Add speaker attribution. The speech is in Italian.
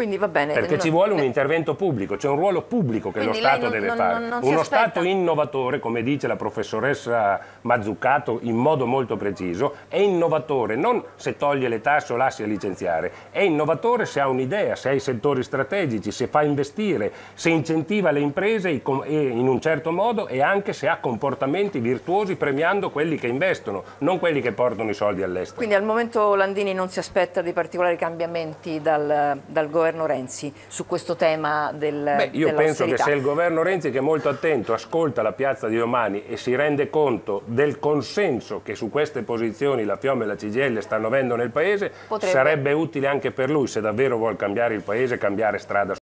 Speaker 1: Quindi va bene. Perché non... ci vuole un eh,
Speaker 2: intervento pubblico, c'è cioè un ruolo pubblico che Quindi lo Stato non, deve non, fare. Uno Stato innovatore, come dice la professoressa Mazzucato in modo molto preciso, è innovatore non se toglie le tasse o lascia licenziare, è innovatore se ha un'idea, se ha i settori strategici, se fa investire, se incentiva le imprese in un certo modo e anche se ha comportamenti virtuosi premiando quelli che investono, non quelli che portano i soldi all'estero.
Speaker 1: Quindi al momento Landini non si aspetta di particolari cambiamenti dal, dal governo? governo Renzi su questo tema del, Beh, Io penso che se il
Speaker 2: governo Renzi, che è molto attento, ascolta la piazza di domani e si rende conto del consenso che su queste posizioni la Fiom e la CGL stanno avendo nel Paese, Potrebbe. sarebbe utile anche per lui, se davvero vuol cambiare il Paese, cambiare strada.